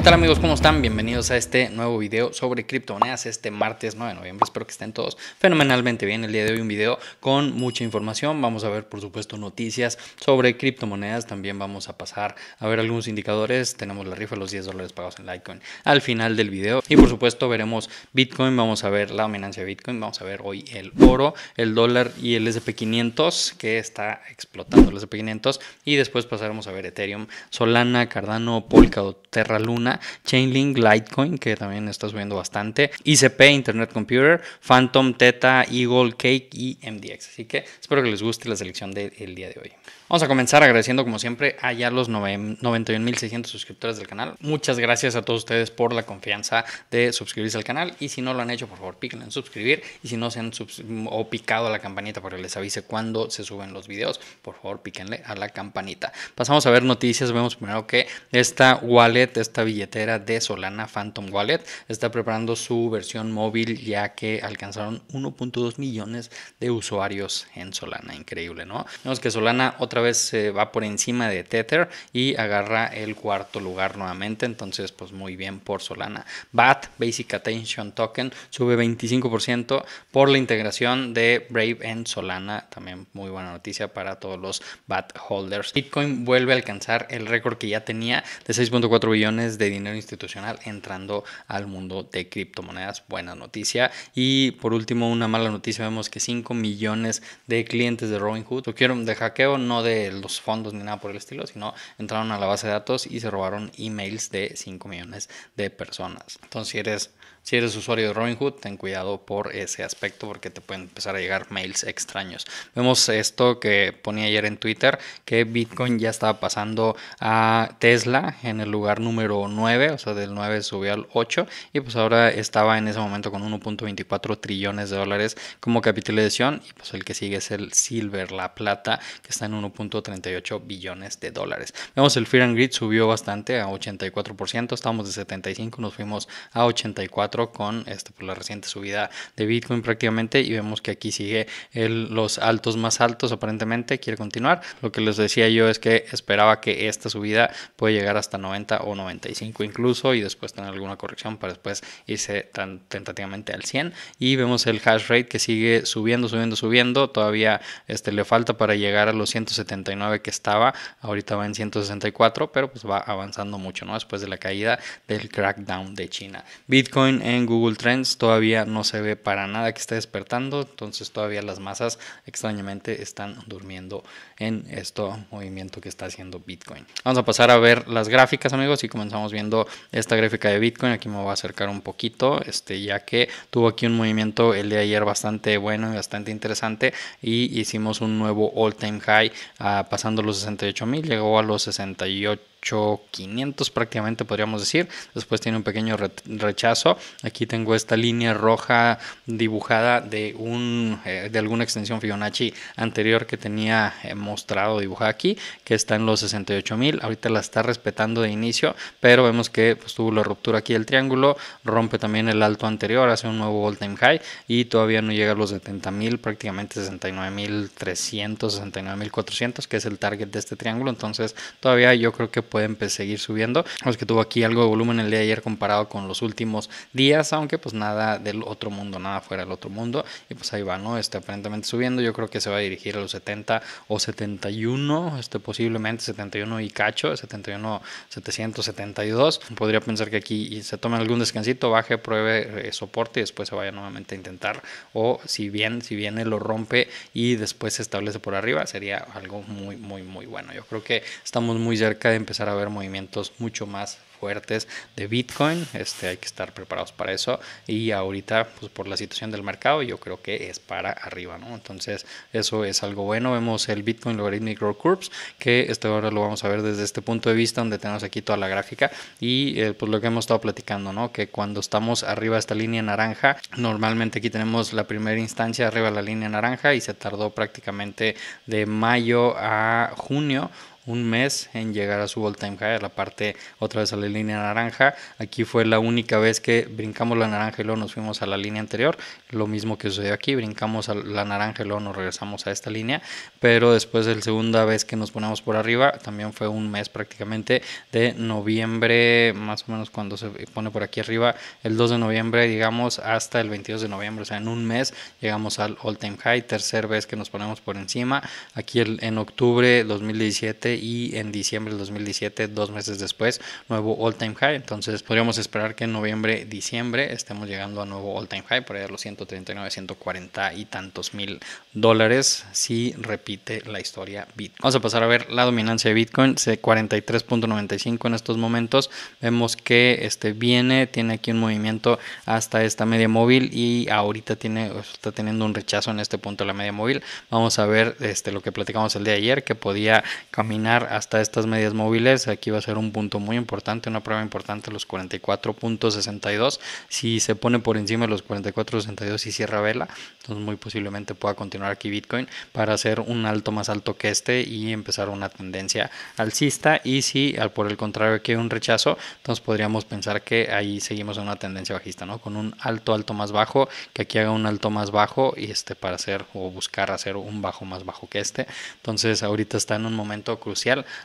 ¿Qué tal amigos? ¿Cómo están? Bienvenidos a este nuevo video sobre criptomonedas este martes 9 de noviembre. Espero que estén todos fenomenalmente bien. El día de hoy un video con mucha información. Vamos a ver por supuesto noticias sobre criptomonedas. También vamos a pasar a ver algunos indicadores. Tenemos la rifa de los 10 dólares pagados en Litecoin al final del video. Y por supuesto veremos Bitcoin. Vamos a ver la dominancia de Bitcoin. Vamos a ver hoy el oro, el dólar y el SP500 que está explotando el SP500. Y después pasaremos a ver Ethereum, Solana, Cardano, Polkadot, Terra Luna Chainlink, Litecoin, que también estás viendo bastante, ICP, Internet Computer, Phantom, Theta, Eagle, Cake y MDX. Así que espero que les guste la selección del día de hoy. Vamos a comenzar agradeciendo como siempre a ya los 91.600 suscriptores del canal. Muchas gracias a todos ustedes por la confianza de suscribirse al canal y si no lo han hecho, por favor, píquenle en suscribir y si no se han o picado a la campanita para que les avise cuando se suben los videos, por favor, píquenle a la campanita. Pasamos a ver noticias, vemos primero que esta wallet, esta billetera de Solana Phantom Wallet está preparando su versión móvil ya que alcanzaron 1.2 millones de usuarios en Solana, increíble, ¿no? Vemos que Solana otra vez va por encima de Tether y agarra el cuarto lugar nuevamente. Entonces, pues muy bien por Solana. BAT, Basic Attention Token, sube 25% por la integración de Brave en Solana. También muy buena noticia para todos los BAT holders. Bitcoin vuelve a alcanzar el récord que ya tenía de 6.4 billones de dinero institucional entrando al mundo de criptomonedas. Buena noticia. Y por último, una mala noticia, vemos que 5 millones de clientes de Robinhood, lo de hackeo, no de los fondos ni nada por el estilo, sino entraron a la base de datos y se robaron emails de 5 millones de personas. Entonces, si eres, si eres usuario de Robinhood, ten cuidado por ese aspecto porque te pueden empezar a llegar mails extraños. Vemos esto que ponía ayer en Twitter, que Bitcoin ya estaba pasando a Tesla en el lugar número 9, o sea, del 9 subió al 8 y pues ahora estaba en ese momento con 1.24 trillones de dólares como capitalización y pues el que sigue es el silver, la plata, que está en 1. 38 billones de dólares. Vemos el Fear and Greed subió bastante a 84%, estábamos de 75, nos fuimos a 84 con este, por pues, la reciente subida de Bitcoin prácticamente y vemos que aquí sigue los altos más altos aparentemente, quiere continuar. Lo que les decía yo es que esperaba que esta subida puede llegar hasta 90 o 95 incluso y después tener alguna corrección para después irse tentativamente al 100 y vemos el hash rate que sigue subiendo, subiendo, subiendo, todavía este, le falta para llegar a los 160 que estaba, ahorita va en 164, pero pues va avanzando mucho, ¿no? Después de la caída del crackdown de China. Bitcoin en Google Trends todavía no se ve para nada que esté despertando, entonces todavía las masas extrañamente están durmiendo en este movimiento que está haciendo Bitcoin. Vamos a pasar a ver las gráficas, amigos, y comenzamos viendo esta gráfica de Bitcoin. Aquí me voy a acercar un poquito, este, ya que tuvo aquí un movimiento el de ayer bastante bueno y bastante interesante y hicimos un nuevo all time high Ah, pasando los 68 mil, llegó a los 68 500 prácticamente podríamos decir. Después tiene un pequeño rechazo. Aquí tengo esta línea roja dibujada de, un, eh, de alguna extensión Fibonacci anterior que tenía eh, mostrado dibujada aquí, que está en los 68.000. Ahorita la está respetando de inicio, pero vemos que pues, tuvo la ruptura aquí del triángulo, rompe también el alto anterior, hace un nuevo all time high y todavía no llega a los mil, prácticamente mil 69.400, que es el target de este triángulo. Entonces todavía yo creo que pueden pues, seguir subiendo. es que tuvo aquí algo de volumen el día de ayer comparado con los últimos días, aunque pues nada del otro mundo, nada fuera del otro mundo. Y pues ahí va, ¿no? Este aparentemente subiendo, yo creo que se va a dirigir a los 70 o 71, este posiblemente 71 y cacho, 71, 772. Podría pensar que aquí se tome algún descansito, baje, pruebe eh, soporte y después se vaya nuevamente a intentar. O si bien, si viene, lo rompe y después se establece por arriba, sería algo muy, muy, muy bueno. Yo creo que estamos muy cerca de empezar a ver movimientos mucho más fuertes de Bitcoin. Este, hay que estar preparados para eso. Y ahorita, pues por la situación del mercado, yo creo que es para arriba, ¿no? Entonces, eso es algo bueno. Vemos el Bitcoin Logarithmic Growth Curves, que este ahora lo vamos a ver desde este punto de vista, donde tenemos aquí toda la gráfica. Y eh, pues lo que hemos estado platicando, ¿no? Que cuando estamos arriba de esta línea naranja, normalmente aquí tenemos la primera instancia arriba de la línea naranja y se tardó prácticamente de mayo a junio un mes en llegar a su all time high, a la parte otra vez a la línea naranja. Aquí fue la única vez que brincamos la naranja y luego nos fuimos a la línea anterior. Lo mismo que sucedió aquí, brincamos la naranja y luego nos regresamos a esta línea. Pero después de la segunda vez que nos ponemos por arriba, también fue un mes prácticamente de noviembre, más o menos cuando se pone por aquí arriba, el 2 de noviembre, digamos, hasta el 22 de noviembre. O sea, en un mes llegamos al all time high, tercera vez que nos ponemos por encima. Aquí en octubre 2017 y en diciembre del 2017, dos meses después, nuevo all time high. Entonces podríamos esperar que en noviembre, diciembre estemos llegando a nuevo all time high, por ahí a los 139, 140 y tantos mil dólares si repite la historia Bitcoin. Vamos a pasar a ver la dominancia de Bitcoin, c 43.95 en estos momentos. Vemos que este viene, tiene aquí un movimiento hasta esta media móvil y ahorita tiene, está teniendo un rechazo en este punto de la media móvil. Vamos a ver este, lo que platicamos el día de ayer, que podía caminar hasta estas medias móviles. Aquí va a ser un punto muy importante, una prueba importante, los 44.62. Si se pone por encima de los 44.62 y cierra vela, entonces muy posiblemente pueda continuar aquí Bitcoin para hacer un alto más alto que este y empezar una tendencia alcista. Y si al por el contrario que un rechazo, entonces podríamos pensar que ahí seguimos en una tendencia bajista, ¿no? Con un alto, alto más bajo, que aquí haga un alto más bajo y este para hacer o buscar hacer un bajo más bajo que este. Entonces ahorita está en un momento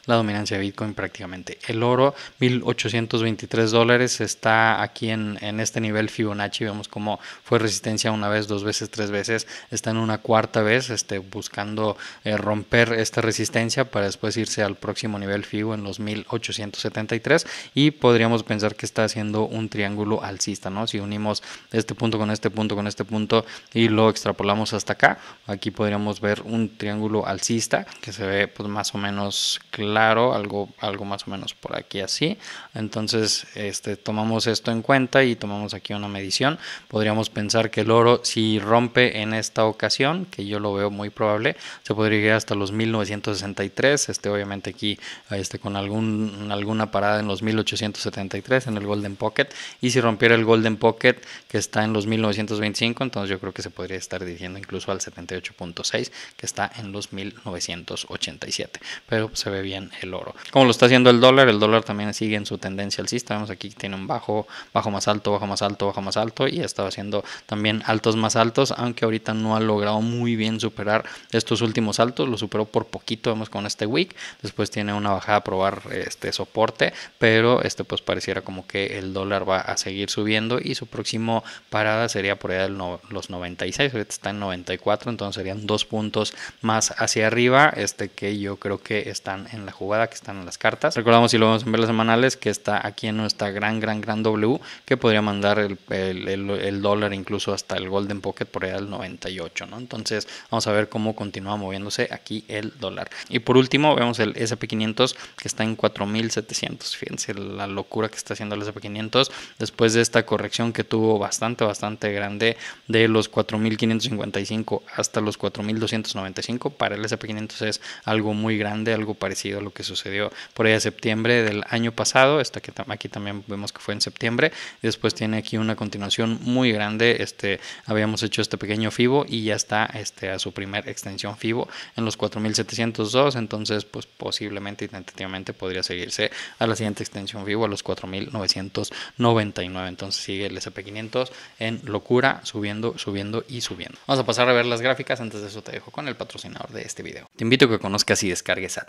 la dominancia de Bitcoin prácticamente. El oro, 1823 dólares, está aquí en, este nivel Fibonacci. Vemos cómo fue resistencia una vez, dos veces, tres veces. Está en una cuarta vez este, buscando eh, romper esta resistencia para después irse al próximo nivel Fibo en los 1873. Y podríamos pensar que está haciendo un triángulo alcista, ¿no? Si unimos este punto con este punto con este punto y lo extrapolamos hasta acá, aquí podríamos ver un triángulo alcista que se ve pues más o menos claro, algo, algo más o menos por aquí así. Entonces, este, tomamos esto en cuenta y tomamos aquí una medición. Podríamos pensar que el oro, si rompe en esta ocasión, que yo lo veo muy probable, se podría ir hasta los 1963. Este, obviamente aquí este, con algún, alguna parada en los 1873 en el Golden Pocket. Y si rompiera el Golden Pocket, que está en los 1925, entonces yo creo que se podría estar diciendo incluso al 78.6, que está en los 1987. Pero se ve bien el oro. Como lo está haciendo el dólar, el dólar también sigue en su tendencia alcista. Vemos aquí tiene un bajo, bajo más alto, bajo más alto, bajo más alto y ha estado haciendo también altos más altos, aunque ahorita no ha logrado muy bien superar estos últimos altos, lo superó por poquito, vemos con este week, después tiene una bajada a probar este soporte, pero este pues pareciera como que el dólar va a seguir subiendo y su próximo parada sería por allá de los 96, ahorita está en 94, entonces serían dos puntos más hacia arriba, este que yo creo que están en la jugada, que están en las cartas. Recordamos si lo vamos a ver las semanales, que está aquí en nuestra gran, gran, gran W, que podría mandar el, dólar incluso hasta el Golden Pocket por allá del 98, ¿no? Entonces vamos a ver cómo continúa moviéndose aquí el dólar. Y por último vemos el SP500 que está en 4.700. Fíjense la locura que está haciendo el SP500 después de esta corrección que tuvo bastante, bastante grande de los 4.555 hasta los 4.295. Para el SP500 es algo muy grande, algo algo parecido a lo que sucedió por ahí a septiembre del año pasado, esta que aquí también vemos que fue en septiembre, después tiene aquí una continuación muy grande, este, habíamos hecho este pequeño FIBO y ya está este, a su primer extensión FIBO en los 4702, entonces pues posiblemente y tentativamente podría seguirse a la siguiente extensión FIBO a los 4999, entonces sigue el SP500 en locura, subiendo, subiendo y subiendo. Vamos a pasar a ver las gráficas, antes de eso te dejo con el patrocinador de este video. Te invito a que conozcas y descargues a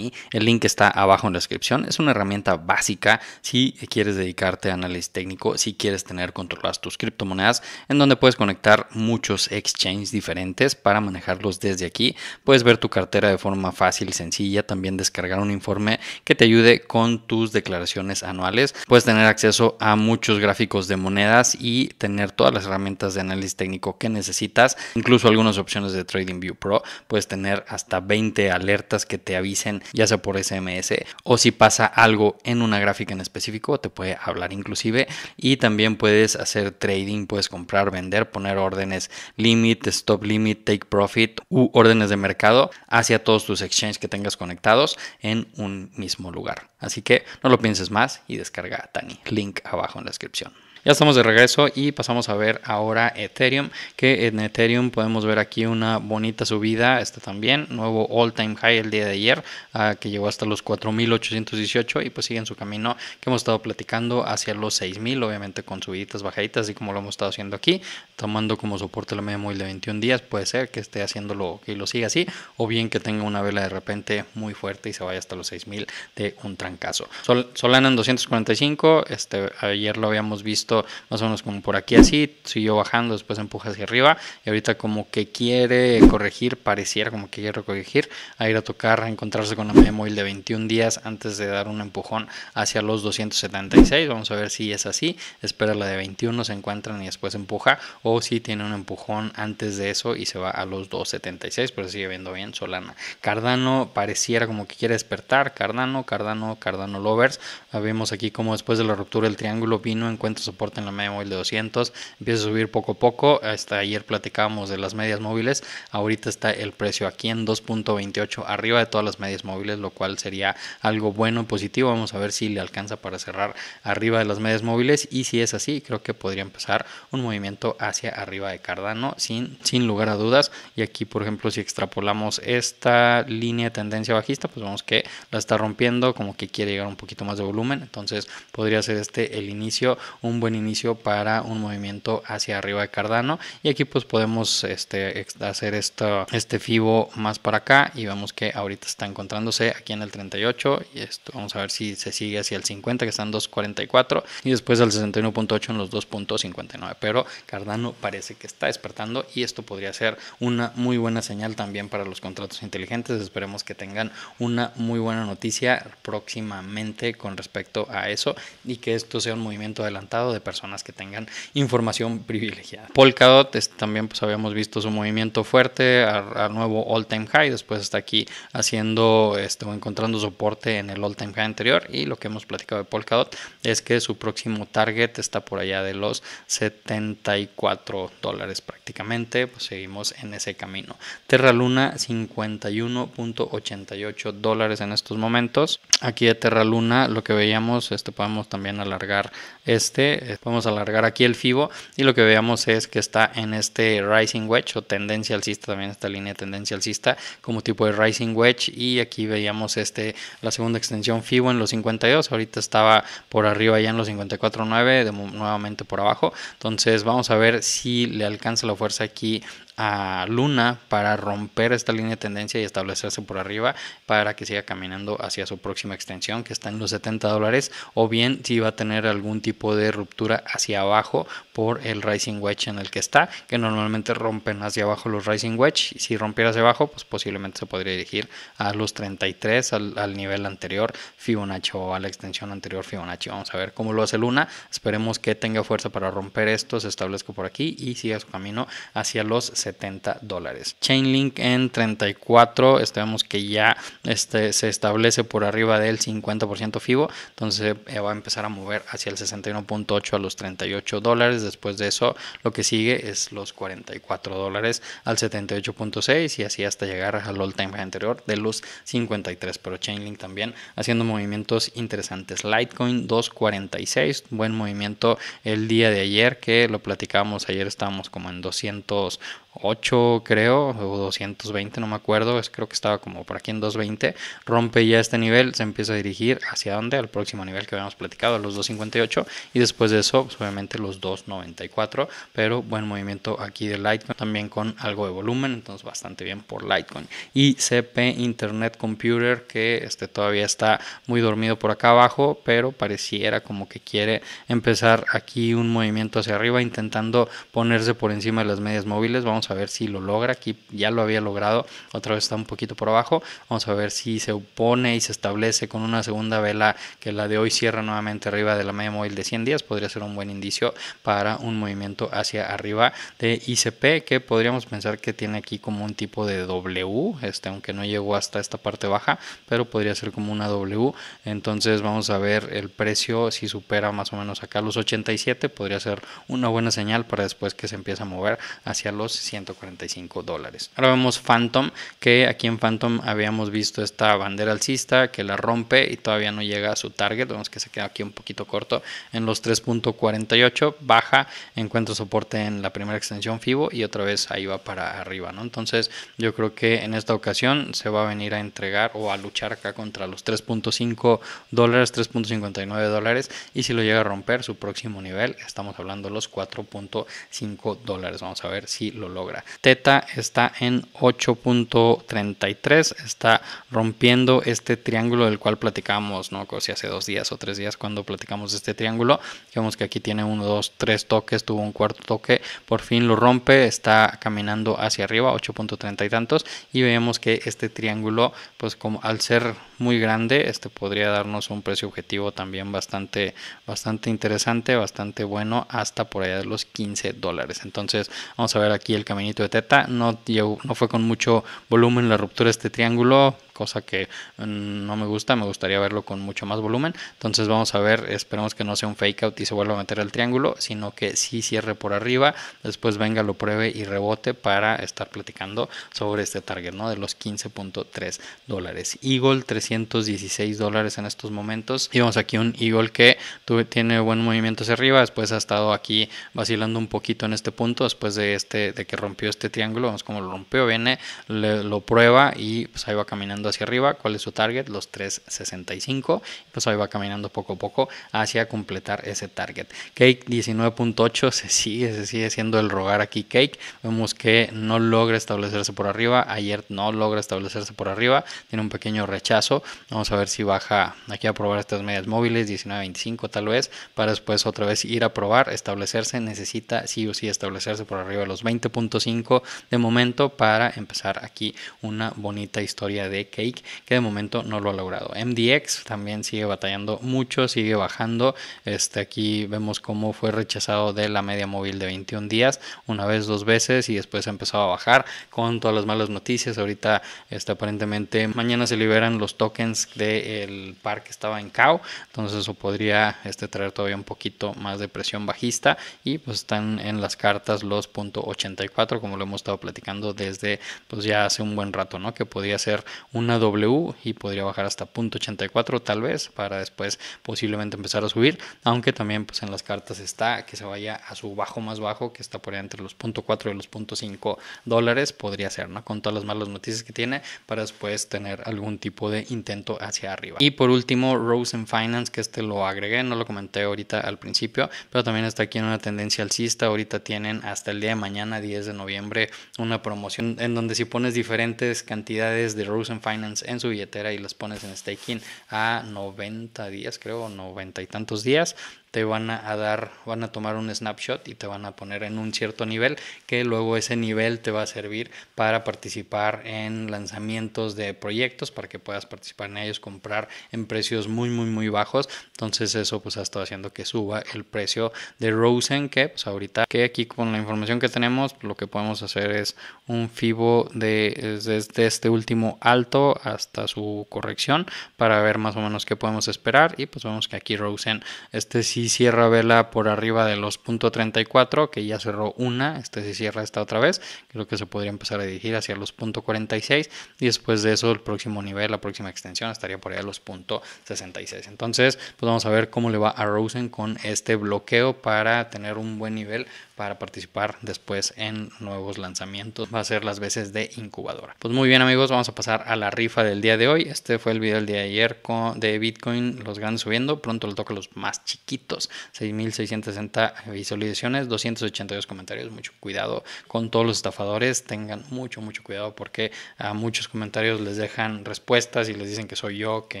el link está abajo en la descripción. Es una herramienta básica si quieres dedicarte a análisis técnico, si quieres tener controladas tus criptomonedas, en donde puedes conectar muchos exchanges diferentes para manejarlos desde aquí. Puedes ver tu cartera de forma fácil y sencilla, también descargar un informe que te ayude con tus declaraciones anuales. Puedes tener acceso a muchos gráficos de monedas y tener todas las herramientas de análisis técnico que necesitas, incluso algunas opciones de TradingView Pro. Puedes tener hasta 20 alertas que te avisen ya sea por SMS o si pasa algo en una gráfica en específico, te puede hablar inclusive y también puedes hacer trading, puedes comprar, vender, poner órdenes limit, stop limit, take profit u órdenes de mercado hacia todos tus exchanges que tengas conectados en un mismo lugar. Así que no lo pienses más y descarga a Tani. Link abajo en la descripción. Ya estamos de regreso y pasamos a ver ahora Ethereum, que en Ethereum podemos ver aquí una bonita subida, este también, nuevo all time high el día de ayer, ah, que llegó hasta los 4818 y pues sigue en su camino que hemos estado platicando hacia los 6000, obviamente con subiditas, bajaditas, así como lo hemos estado haciendo aquí, tomando como soporte la media móvil de 21 días, puede ser que esté haciéndolo y lo siga así, o bien que tenga una vela de repente muy fuerte y se vaya hasta los 6000 de un trancazo. Solana en 245, este ayer lo habíamos visto más o menos como por aquí así, siguió bajando, después empuja hacia arriba y ahorita como que quiere corregir, pareciera como que quiere corregir, a ir a tocar, a encontrarse con la media móvil de 21 días antes de dar un empujón hacia los 276. Vamos a ver si es así, espera la de 21, se encuentran y después empuja o si tiene un empujón antes de eso y se va a los 276, pero sigue viendo bien Solana. Cardano pareciera como que quiere despertar, Cardano, Cardano, Cardano Lovers. Vemos aquí como después de la ruptura del triángulo vino, encuentra su en la media móvil de 200, empieza a subir poco a poco, hasta ayer platicábamos de las medias móviles, ahorita está el precio aquí en 2.28 arriba de todas las medias móviles, lo cual sería algo bueno, y positivo, vamos a ver si le alcanza para cerrar arriba de las medias móviles y si es así, creo que podría empezar un movimiento hacia arriba de Cardano sin, sin lugar a dudas y aquí por ejemplo si extrapolamos esta línea de tendencia bajista, pues vemos que la está rompiendo, como que quiere llegar un poquito más de volumen, entonces podría ser este el inicio, un buen inicio para un movimiento hacia arriba de Cardano y aquí pues podemos este, hacer esto, este FIBO más para acá y vemos que ahorita está encontrándose aquí en el 38 y esto vamos a ver si se sigue hacia el 50 que están 2.44 y después al 61.8 en los 2.59 pero Cardano parece que está despertando y esto podría ser una muy buena señal también para los contratos inteligentes esperemos que tengan una muy buena noticia próximamente con respecto a eso y que esto sea un movimiento adelantado de personas que tengan información privilegiada. Polkadot también pues, habíamos visto su movimiento fuerte al nuevo all time high, después está aquí haciendo este, o encontrando soporte en el all time high anterior y lo que hemos platicado de Polkadot es que su próximo target está por allá de los 74 dólares prácticamente, pues seguimos en ese camino. Terra Luna 51.88 dólares en estos momentos. Aquí de Terra Luna lo que veíamos, este podemos también alargar este, Vamos eh, a alargar aquí el FIBO y lo que veamos es que está en este Rising Wedge o tendencia alcista, también esta línea de tendencia alcista como tipo de Rising Wedge y aquí veíamos este la segunda extensión FIBO en los 52, ahorita estaba por arriba ya en los 54.9, nuevamente por abajo, entonces vamos a ver si le alcanza la fuerza aquí a Luna para romper esta línea de tendencia y establecerse por arriba para que siga caminando hacia su próxima extensión que está en los 70 dólares o bien si va a tener algún tipo de ruptura hacia abajo por el Rising Wedge en el que está que normalmente rompen hacia abajo los Rising Wedge si rompiera hacia abajo pues posiblemente se podría dirigir a los 33 al, al nivel anterior Fibonacci o a la extensión anterior Fibonacci vamos a ver cómo lo hace Luna esperemos que tenga fuerza para romper esto se establezca por aquí y siga su camino hacia los 70 dólares. Chainlink en 34, este vemos que ya este, se establece por arriba del 50% FIBO, entonces eh, va a empezar a mover hacia el 61.8 a los 38 dólares. Después de eso, lo que sigue es los 44 dólares al 78.6 y así hasta llegar al all time anterior de los 53. Pero Chainlink también haciendo movimientos interesantes. Litecoin 246, buen movimiento el día de ayer que lo platicamos, ayer, estábamos como en 200 8 creo, o 220, no me acuerdo, es, creo que estaba como por aquí en 220, rompe ya este nivel, se empieza a dirigir hacia dónde, al próximo nivel que habíamos platicado, a los 258, y después de eso, pues, obviamente los 294, pero buen movimiento aquí de Litecoin, también con algo de volumen, entonces bastante bien por Litecoin. Y CP Internet Computer, que este todavía está muy dormido por acá abajo, pero pareciera como que quiere empezar aquí un movimiento hacia arriba, intentando ponerse por encima de las medias móviles, vamos a ver si lo logra. Aquí ya lo había logrado. Otra vez está un poquito por abajo. Vamos a ver si se opone y se establece con una segunda vela que la de hoy cierra nuevamente arriba de la media móvil de 100 días. Podría ser un buen indicio para un movimiento hacia arriba de ICP que podríamos pensar que tiene aquí como un tipo de W. Este, aunque no llegó hasta esta parte baja, pero podría ser como una W. Entonces vamos a ver el precio si supera más o menos acá los 87. Podría ser una buena señal para después que se empiece a mover hacia los 100 145 dólares. Ahora vemos Phantom, que aquí en Phantom habíamos visto esta bandera alcista que la rompe y todavía no llega a su target, vemos que se queda aquí un poquito corto en los 3.48, baja, encuentra soporte en la primera extensión FIBO y otra vez ahí va para arriba, ¿no? Entonces yo creo que en esta ocasión se va a venir a entregar o a luchar acá contra los 3.5 dólares, 3.59 dólares y si lo llega a romper su próximo nivel, estamos hablando de los 4.5 dólares, vamos a ver si lo logra Teta está en 8.33, está rompiendo este triángulo del cual platicamos, ¿no? si hace dos días o tres días cuando platicamos este triángulo. vemos que aquí tiene uno, dos, tres toques, tuvo un cuarto toque, por fin lo rompe, está caminando hacia arriba, 8.30 y tantos, y vemos que este triángulo, pues como al ser muy grande, este podría darnos un precio objetivo también bastante, bastante interesante, bastante bueno, hasta por allá de los 15 dólares. Entonces, vamos a ver aquí el caminito de teta, no, no fue con mucho volumen la ruptura de este triángulo, cosa que mm, no me gusta, me gustaría verlo con mucho más volumen. Entonces vamos a ver, esperemos que no sea un fake out y se vuelva a meter el triángulo, sino que sí cierre por arriba, después venga, lo pruebe y rebote para estar platicando sobre este target, ¿no? De los 15.3 dólares. Eagle 316 dólares en estos momentos. Y vamos aquí un Eagle que tuve, tiene buen movimiento hacia arriba, después ha estado aquí vacilando un poquito en este punto, después de este de que rompió este triángulo, vamos como lo rompió, viene, lo prueba y pues ahí va caminando hacia arriba, cuál es su target, los 365, pues ahí va caminando poco a poco hacia completar ese target. Cake 19.8 se sigue, se sigue siendo el rogar aquí Cake, vemos que no logra establecerse por arriba, ayer no logra establecerse por arriba, tiene un pequeño rechazo, vamos a ver si baja aquí a probar estas medias móviles, 19.25 tal vez, para después otra vez ir a probar, establecerse, necesita sí o sí establecerse por arriba de los 20.5 de momento para empezar aquí una bonita historia de Cake, que de momento no lo ha logrado. MDX también sigue batallando mucho, sigue bajando. Este, aquí vemos cómo fue rechazado de la media móvil de 21 días, una vez, dos veces, y después ha empezado a bajar con todas las malas noticias. Ahorita, este, aparentemente, mañana se liberan los tokens del par que estaba en CAO, entonces eso podría este, traer todavía un poquito más de presión bajista. Y pues están en las cartas los .84, como lo hemos estado platicando desde pues ya hace un buen rato, ¿no? Que podría ser un una W y podría bajar hasta .84 tal vez para después posiblemente empezar a subir, aunque también pues en las cartas está que se vaya a su bajo más bajo que está por ahí entre los .4 y los .5 dólares podría ser, ¿no? Con todas las malas noticias que tiene para después tener algún tipo de intento hacia arriba. Y por último Rosen Finance que este lo agregué, no lo comenté ahorita al principio, pero también está aquí en una tendencia alcista, ahorita tienen hasta el día de mañana 10 de noviembre una promoción en donde si pones diferentes cantidades de Rosen Finance en su billetera y las pones en staking a 90 días, creo, 90 y tantos días te van a dar, van a tomar un snapshot y te van a poner en un cierto nivel, que luego ese nivel te va a servir para participar en lanzamientos de proyectos, para que puedas participar en ellos, comprar en precios muy, muy, muy bajos. Entonces eso pues ha estado haciendo que suba el precio de Rosen, que pues ahorita, que aquí con la información que tenemos, lo que podemos hacer es un FIBO de, desde este último alto hasta su corrección para ver más o menos qué podemos esperar y pues vemos que aquí Rosen, este sí cierra vela por arriba de los .34, que ya cerró una, este se cierra esta otra vez, creo que se podría empezar a dirigir hacia los .46 y después de eso el próximo nivel, la próxima extensión estaría por ahí a los .66. Entonces, pues vamos a ver cómo le va a Rosen con este bloqueo para tener un buen nivel para participar después en nuevos lanzamientos. Va a ser las veces de incubadora. Pues muy bien amigos, vamos a pasar a la rifa del día de hoy. Este fue el video del día de ayer con, de Bitcoin, los grandes subiendo. Pronto le toca los más chiquitos 6.660 visualizaciones, 282 comentarios. Mucho cuidado con todos los estafadores, tengan mucho, mucho cuidado porque a muchos comentarios les dejan respuestas y les dicen que soy yo, que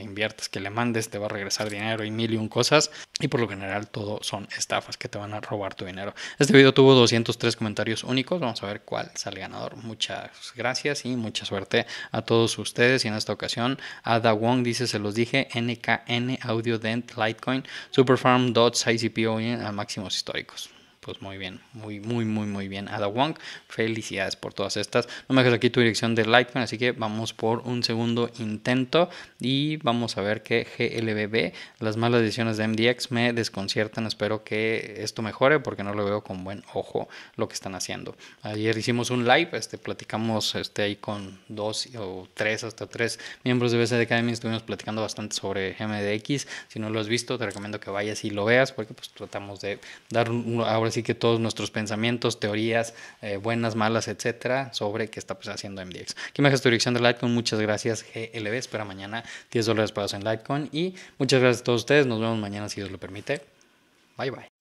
inviertas, que le mandes, te va a regresar dinero y mil y un cosas. Y por lo general todo son estafas que te van a robar tu dinero. Este video tuvo 203 comentarios únicos, vamos a ver cuál sale ganador. Muchas gracias y mucha suerte a todos ustedes y en esta ocasión Ada Wong dice, se los dije, NKN Audio Dent Litecoin, Superfarm DOTS, ICP, eh, a máximos históricos. Pues muy bien, muy, muy, muy, muy bien. Ada Wong, felicidades por todas estas. No me dejes aquí tu dirección de Lightman así que vamos por un segundo intento y vamos a ver qué GLBB, las malas decisiones de MDX me desconciertan. Espero que esto mejore porque no lo veo con buen ojo lo que están haciendo. Ayer hicimos un live, este, platicamos este, ahí con dos o tres, hasta tres miembros de BCD Academy, estuvimos platicando bastante sobre Gmdx, Si no lo has visto, te recomiendo que vayas y lo veas porque pues tratamos de dar ahora así que todos nuestros pensamientos, teorías, eh, buenas, malas, etcétera, sobre qué está pues, haciendo MDX. Aquí me dejas tu dirección de Litecoin. Muchas gracias, GLB. Espera mañana 10 dólares pagados en Litecoin. Y muchas gracias a todos ustedes. Nos vemos mañana si Dios lo permite. Bye bye.